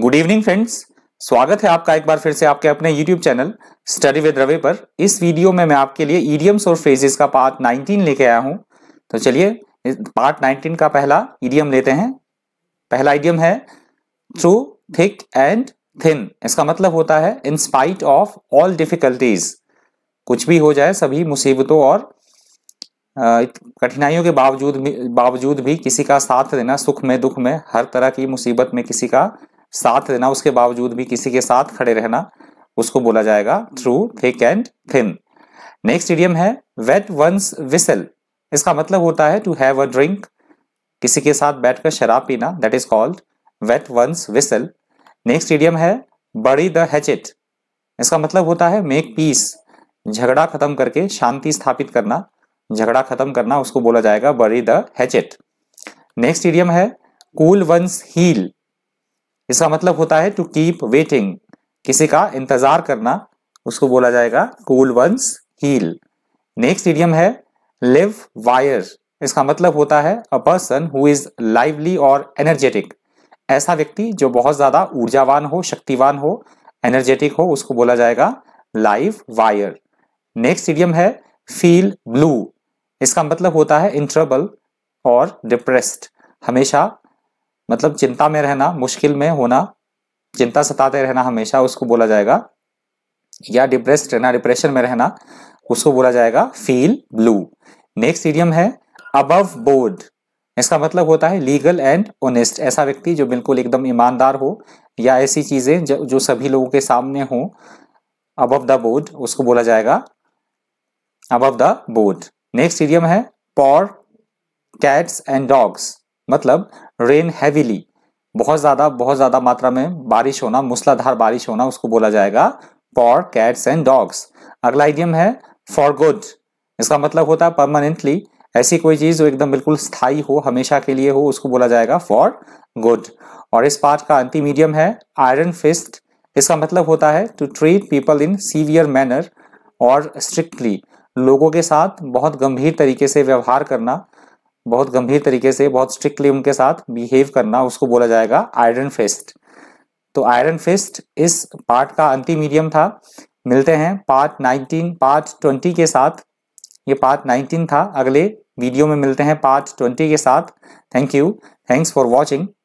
good evening friends स्वागत है आपका एक बार फिर से आपके अपने यूट्यूब चैनल स्टडी विद रवे पर इस वीडियो में मैं आपके लिए ईडियम्स और फ्रेजेस का पार्ट 19 लेके आया हूं तो चलिए पार्ट 19 का पहला ईडियम लेते हैं पहला ईडियम है थ्रू थिक एंड थिन इसका मतलब होता है in spite of all difficulties कुछ भी हो जाए सभी मुसीबतों और कठिनाइयों के बावजूद बावजूद भी किसी का साथ देना सुख में दुख में हर तरह की मुसीबत में किसी का साथ देना उसके बावजूद भी किसी के साथ खड़े रहना उसको बोला जाएगा through thick and thin next idiom है वेट वंस विसल इसका मतलब होता है टू हैव अ ड्रिंक किसी के साथ बैठकर शराब पीना that is called wet one's whistle next idiom है बड़ी द हैचेट इसका मतलब होता है मेक पीस झगड़ा खत्म करके शांति स्थापित करना झगड़ा खत्म करना उसको बोला जाएगा bury the hatchet next idiom है कूल वंस हील इसका मतलब होता है टू कीप वेटिंग किसी का इंतजार करना उसको बोला जाएगा cool one's heel next idiom है लिव वायर इसका मतलब होता है a person who is lively और एनर्जेटिक ऐसा व्यक्ति जो बहुत ज्यादा ऊर्जावान हो शक्तिवान हो एनर्जेटिक हो उसको बोला जाएगा लाइव वायर नेक्स्ट इडियम है फील ब्लू इसका मतलब होता है इन ट्रबल और डिप्रेस्ड हमेशा मतलब चिंता में रहना मुश्किल में होना चिंता सताते रहना हमेशा उसको बोला जाएगा या डिप्रेस्ड रहना डिप्रेशन में रहना उसको बोला जाएगा फील ब्लू नेक्स्ट इडियम है अबव बोर्ड इसका मतलब होता है लीगल एंड ओनेस्ट ऐसा व्यक्ति जो बिल्कुल एकदम ईमानदार हो या ऐसी चीज़ें जो, जो सभी लोगों के सामने हो अबव द बोर्ड उसको बोला जाएगा above the board next idiom है पॉर कैट्स एंड डॉग्स मतलब रेन हैवीली बहुत ज़्यादा बहुत ज़्यादा मात्रा में बारिश होना मूसलाधार बारिश होना उसको बोला जाएगा फॉर कैट्स एंड डॉग्स अगला आइडियम है फॉर गुड इसका मतलब होता है परमानेंटली ऐसी कोई चीज़ जो एकदम बिल्कुल स्थायी हो हमेशा के लिए हो उसको बोला जाएगा फॉर गुड और इस पार्ट का अंतिम मीडियम है आयरन फिस्ट इसका मतलब होता है to treat people in severe manner और स्ट्रिक्टली लोगों के साथ बहुत गंभीर तरीके से व्यवहार करना बहुत गंभीर तरीके से बहुत स्ट्रिक्टली उनके साथ बिहेव करना उसको बोला जाएगा आयरन फेस्ट तो आयरन फेस्ट इस पार्ट का अंतिम मीडियम था मिलते हैं पार्ट 19 पार्ट 20 के साथ ये पार्ट 19 था अगले वीडियो में मिलते हैं पार्ट 20 के साथ thank you thanks for watching